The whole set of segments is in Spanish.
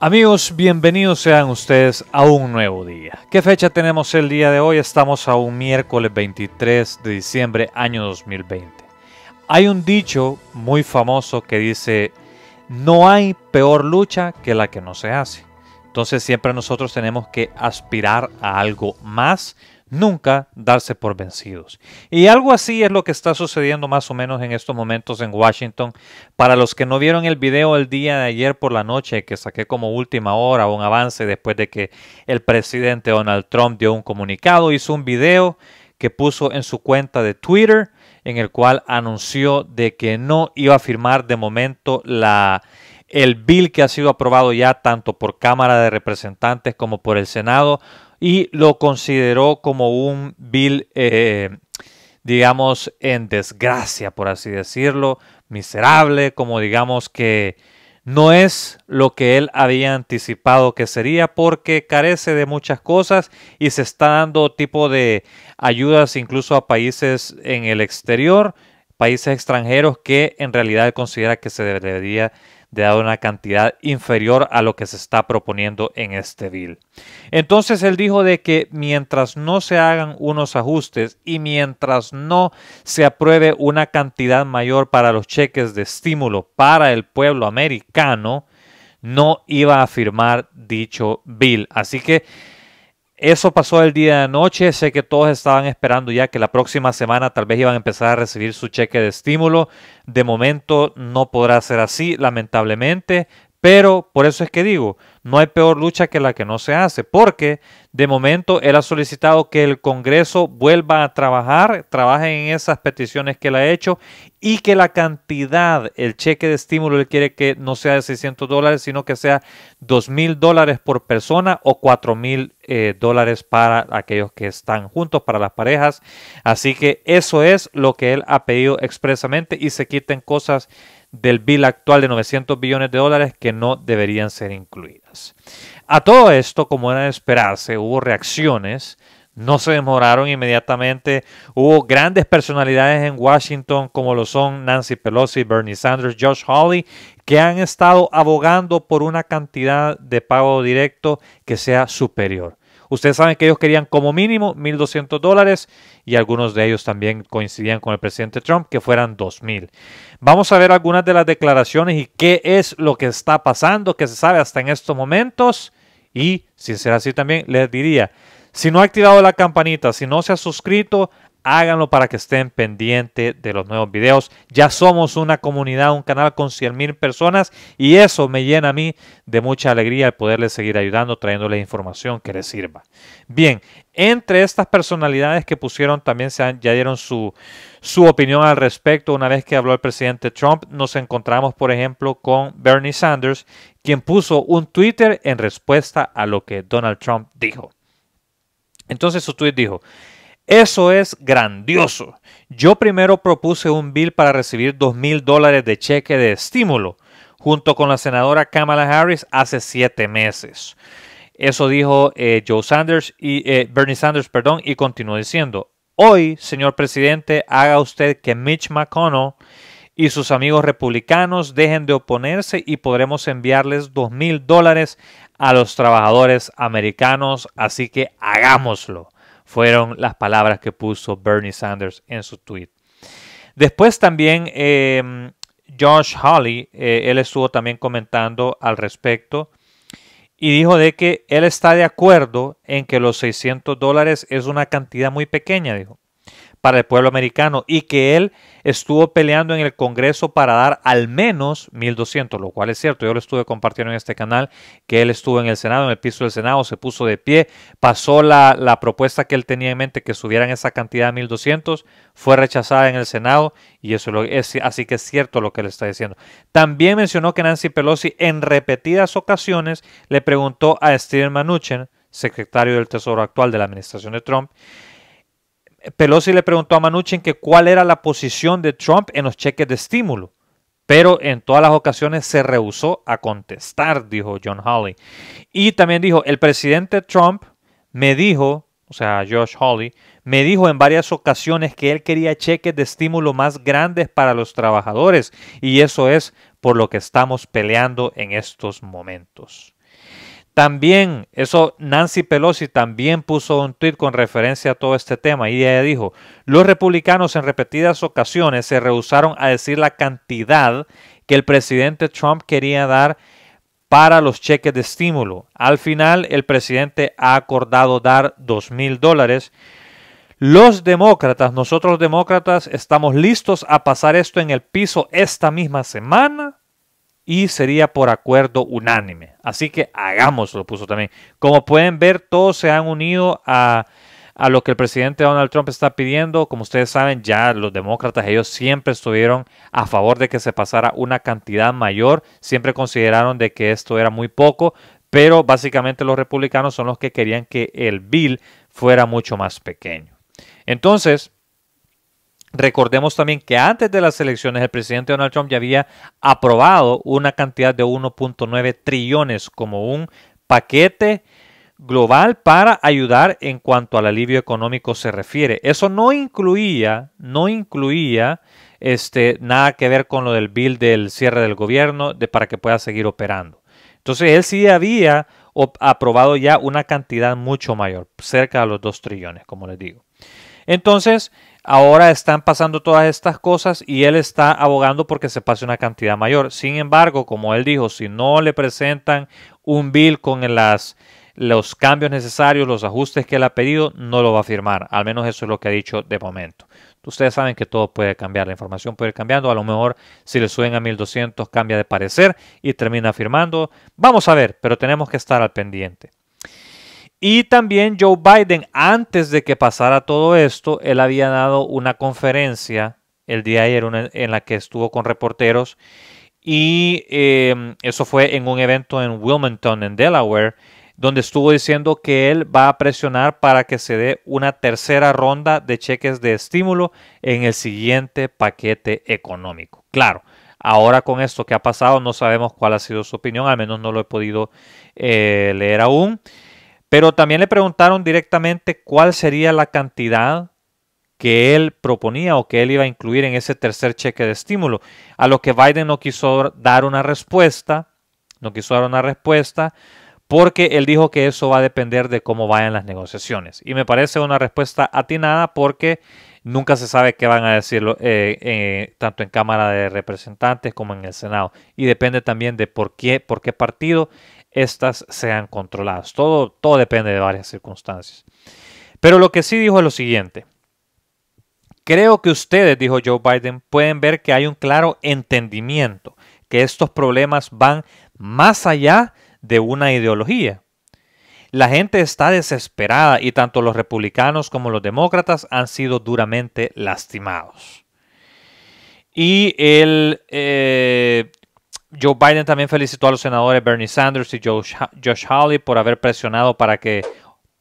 Amigos, bienvenidos sean ustedes a un nuevo día. ¿Qué fecha tenemos el día de hoy? Estamos a un miércoles 23 de diciembre año 2020. Hay un dicho muy famoso que dice, no hay peor lucha que la que no se hace. Entonces siempre nosotros tenemos que aspirar a algo más nunca darse por vencidos. Y algo así es lo que está sucediendo más o menos en estos momentos en Washington. Para los que no vieron el video el día de ayer por la noche que saqué como última hora un avance después de que el presidente Donald Trump dio un comunicado, hizo un video que puso en su cuenta de Twitter en el cual anunció de que no iba a firmar de momento el bill que ha sido aprobado ya tanto por Cámara de Representantes como por el Senado y lo consideró como un vil, eh, digamos, en desgracia, por así decirlo, miserable, como digamos que no es lo que él había anticipado que sería porque carece de muchas cosas y se está dando tipo de ayudas incluso a países en el exterior, países extranjeros que en realidad considera que se debería de dar una cantidad inferior a lo que se está proponiendo en este bill. Entonces él dijo de que mientras no se hagan unos ajustes y mientras no se apruebe una cantidad mayor para los cheques de estímulo para el pueblo americano, no iba a firmar dicho bill. Así que eso pasó el día de anoche, sé que todos estaban esperando ya que la próxima semana tal vez iban a empezar a recibir su cheque de estímulo. De momento no podrá ser así, lamentablemente. Pero por eso es que digo, no hay peor lucha que la que no se hace, porque de momento él ha solicitado que el Congreso vuelva a trabajar, trabaje en esas peticiones que él ha hecho y que la cantidad, el cheque de estímulo, él quiere que no sea de 600 dólares, sino que sea 2 mil dólares por persona o 4 mil eh, dólares para aquellos que están juntos, para las parejas. Así que eso es lo que él ha pedido expresamente y se quiten cosas del bill actual de 900 billones de dólares que no deberían ser incluidas. A todo esto, como era de esperarse, hubo reacciones, no se demoraron inmediatamente, hubo grandes personalidades en Washington como lo son Nancy Pelosi, Bernie Sanders, Josh Hawley, que han estado abogando por una cantidad de pago directo que sea superior. Ustedes saben que ellos querían como mínimo 1.200 dólares y algunos de ellos también coincidían con el presidente Trump que fueran 2.000. Vamos a ver algunas de las declaraciones y qué es lo que está pasando, que se sabe hasta en estos momentos. Y si así también, les diría, si no ha activado la campanita, si no se ha suscrito háganlo para que estén pendientes de los nuevos videos. Ya somos una comunidad, un canal con 100 mil personas y eso me llena a mí de mucha alegría el poderles seguir ayudando, trayéndoles información que les sirva. Bien, entre estas personalidades que pusieron también se ya dieron su, su opinión al respecto una vez que habló el presidente Trump. Nos encontramos, por ejemplo, con Bernie Sanders, quien puso un Twitter en respuesta a lo que Donald Trump dijo. Entonces su tweet dijo, eso es grandioso. Yo primero propuse un bill para recibir dos mil dólares de cheque de estímulo, junto con la senadora Kamala Harris hace siete meses. Eso dijo eh, Joe Sanders y eh, Bernie Sanders, perdón, y continuó diciendo: Hoy, señor presidente, haga usted que Mitch McConnell y sus amigos republicanos dejen de oponerse y podremos enviarles dos mil dólares a los trabajadores americanos. Así que hagámoslo fueron las palabras que puso Bernie Sanders en su tweet. Después también em, Josh Hawley, eh, él estuvo también comentando al respecto y dijo de que él está de acuerdo en que los 600 dólares es una cantidad muy pequeña, dijo el pueblo americano y que él estuvo peleando en el Congreso para dar al menos 1.200, lo cual es cierto, yo lo estuve compartiendo en este canal, que él estuvo en el Senado, en el piso del Senado, se puso de pie, pasó la, propuesta que él tenía en mente que subieran esa cantidad a 1.200, fue rechazada en el Senado y eso lo, es, así que es cierto lo que le está diciendo. También mencionó que Nancy Pelosi en repetidas ocasiones le preguntó a Steven Mnuchin, secretario del Tesoro actual de la administración de Trump, Pelosi le preguntó a Manuchin que cuál era la posición de Trump en los cheques de estímulo, pero en todas las ocasiones se rehusó a contestar, dijo John Hawley. Y también dijo, el presidente Trump me dijo, o sea, Josh Hawley, me dijo en varias ocasiones que él quería cheques de estímulo más grandes para los trabajadores y eso es por lo que estamos peleando en estos momentos. También, eso Nancy Pelosi también puso un tuit con referencia a todo este tema y ella dijo, los republicanos en repetidas ocasiones se rehusaron a decir la cantidad que el presidente Trump quería dar para los cheques de estímulo. Al final, el presidente ha acordado dar dos mil dólares. Los demócratas, nosotros demócratas, estamos listos a pasar esto en el piso esta misma semana y sería por acuerdo unánime. Así que hagámoslo, puso también. Como pueden ver, todos se han unido a, a lo que el presidente Donald Trump está pidiendo. Como ustedes saben, ya los demócratas, ellos siempre estuvieron a favor de que se pasara una cantidad mayor, siempre consideraron de que esto era muy poco, pero básicamente los republicanos son los que querían que el bill fuera mucho más pequeño. Entonces, Recordemos también que antes de las elecciones el presidente Donald Trump ya había aprobado una cantidad de 1.9 trillones como un paquete global para ayudar en cuanto al alivio económico se refiere. Eso no incluía, no incluía este, nada que ver con lo del bill del cierre del gobierno de, para que pueda seguir operando. Entonces él sí había aprobado ya una cantidad mucho mayor, cerca de los 2 trillones, como les digo. Entonces, ahora están pasando todas estas cosas y él está abogando porque se pase una cantidad mayor. Sin embargo, como él dijo, si no le presentan un bill con las, los cambios necesarios, los ajustes que él ha pedido, no lo va a firmar. Al menos eso es lo que ha dicho de momento. Ustedes saben que todo puede cambiar, la información puede ir cambiando. A lo mejor si le suben a 1200 cambia de parecer y termina firmando. Vamos a ver, pero tenemos que estar al pendiente. Y también Joe Biden, antes de que pasara todo esto, él había dado una conferencia el día ayer en la que estuvo con reporteros y em, eso fue en un evento en Wilmington, en Delaware, donde estuvo diciendo que él va a presionar para que se dé una tercera ronda de cheques de estímulo en el siguiente paquete económico. Claro, ahora con esto que ha pasado no sabemos cuál ha sido su opinión, al menos no lo he podido eh, leer aún. Pero también le preguntaron directamente cuál sería la cantidad que él proponía o que él iba a incluir en ese tercer cheque de estímulo, a lo que Biden no quiso dar una respuesta, no quiso dar una respuesta, porque él dijo que eso va a depender de cómo vayan las negociaciones. Y me parece una respuesta atinada porque nunca se sabe qué van a decir eh, eh, tanto en Cámara de Representantes como en el Senado. Y depende también de por qué, por qué partido estas sean controladas. Todo, todo depende de varias circunstancias. Pero lo que sí dijo es lo siguiente. Creo que ustedes, dijo Joe Biden, pueden ver que hay un claro entendimiento, que estos problemas van más allá de una ideología. La gente está desesperada y tanto los republicanos como los demócratas han sido duramente lastimados. Y el... Eh, Joe Biden también felicitó a los senadores Bernie Sanders y Josh, Hawley por haber presionado para que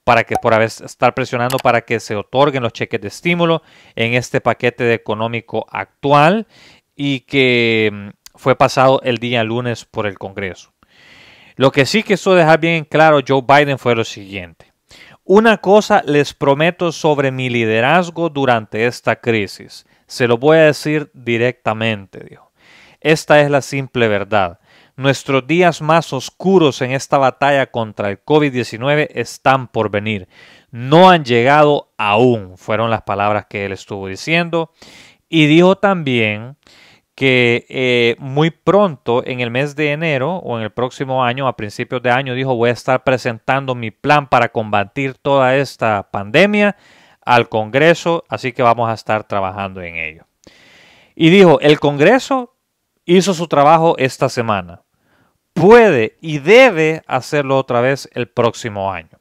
para que por haber estar presionando para que se otorguen los cheques de estímulo en este paquete económico actual y que mm, fue pasado el día lunes por el Congreso. Lo que sí quiso dejar bien claro Joe Biden fue lo siguiente. Una cosa les prometo sobre mi liderazgo durante esta crisis. Se lo voy a decir directamente, dijo. Esta es la simple verdad. Nuestros días más oscuros en esta batalla contra el COVID-19 están por venir. No han llegado aún, fueron las palabras que él estuvo diciendo. Y dijo también que eh, muy pronto, en el mes de enero o en el próximo año, a principios de año, dijo, voy a estar presentando mi plan para combatir toda esta pandemia al Congreso, así que vamos a estar trabajando en ello. Y dijo, el Congreso hizo su trabajo esta semana. Puede y debe hacerlo otra vez el próximo año.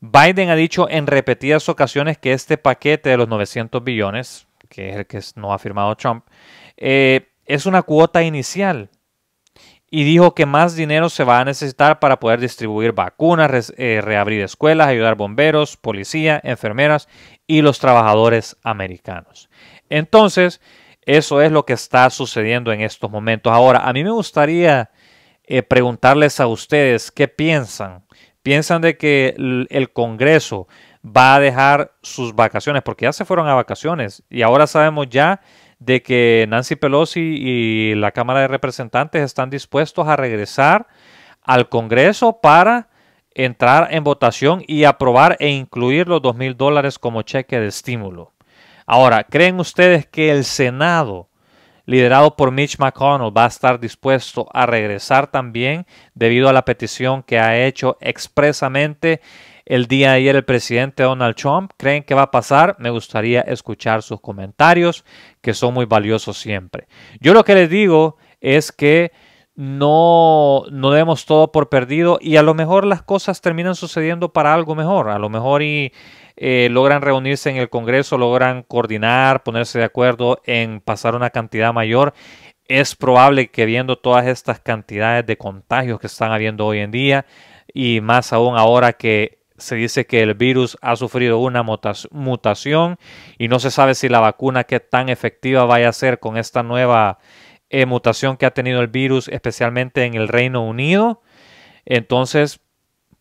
Biden ha dicho en repetidas ocasiones que este paquete de los 900 billones, que es el que no ha firmado Trump, eh, es una cuota inicial. Y dijo que más dinero se va a necesitar para poder distribuir vacunas, eh, reabrir escuelas, ayudar bomberos, policía, enfermeras y los trabajadores americanos. Entonces, eso es lo que está sucediendo en estos momentos. Ahora, a mí me gustaría eh, preguntarles a ustedes qué piensan. ¿Piensan de que el Congreso va a dejar sus vacaciones? Porque ya se fueron a vacaciones y ahora sabemos ya de que Nancy Pelosi y la Cámara de Representantes están dispuestos a regresar al Congreso para entrar en votación y aprobar e incluir los dos mil dólares como cheque de estímulo. Ahora, ¿creen ustedes que el Senado, liderado por Mitch McConnell, va a estar dispuesto a regresar también debido a la petición que ha hecho expresamente el día de ayer el presidente Donald Trump. ¿Creen que va a pasar? Me gustaría escuchar sus comentarios, que son muy valiosos siempre. Yo lo que les digo es que no, no demos todo por perdido y a lo mejor las cosas terminan sucediendo para algo mejor. A lo mejor y eh, logran reunirse en el Congreso, logran coordinar, ponerse de acuerdo en pasar una cantidad mayor, es probable que viendo todas estas cantidades de contagios que están habiendo hoy en día y más aún ahora que se dice que el virus ha sufrido una mutación y no se sabe si la vacuna que tan efectiva vaya a ser con esta nueva eh, mutación que ha tenido el virus, especialmente en el Reino Unido. Entonces,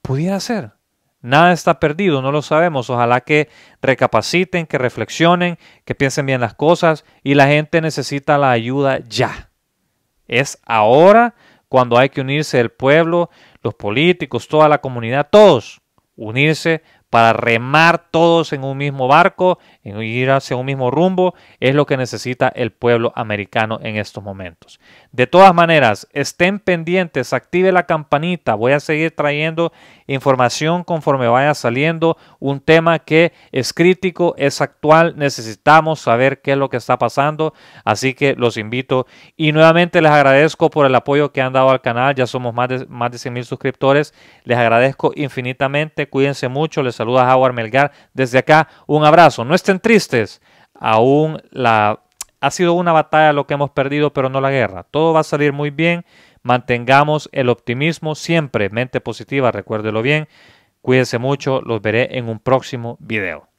pudiera ser, Nada está perdido, no lo sabemos. Ojalá que recapaciten, que reflexionen, que piensen bien las cosas y la gente necesita la ayuda ya. Es ahora cuando hay que unirse el pueblo, los políticos, toda la comunidad, todos, unirse para remar todos en un mismo barco, en ir hacia un mismo rumbo, es lo que necesita el pueblo americano en estos momentos. De todas maneras, estén pendientes, active la campanita, voy a seguir trayendo información conforme vaya saliendo un tema que es crítico, es actual, necesitamos saber qué es lo que está pasando, así que los invito y nuevamente les agradezco por el apoyo que han dado al canal, ya somos más de, más de 100 mil suscriptores, les agradezco infinitamente, cuídense mucho, les a Howard Melgar. Desde acá, un abrazo. No estén tristes. Aún la... ha sido una batalla lo que hemos perdido, pero no la guerra. Todo va a salir muy bien. Mantengamos el optimismo siempre. Mente positiva, recuérdelo bien. Cuídense mucho. Los veré en un próximo video.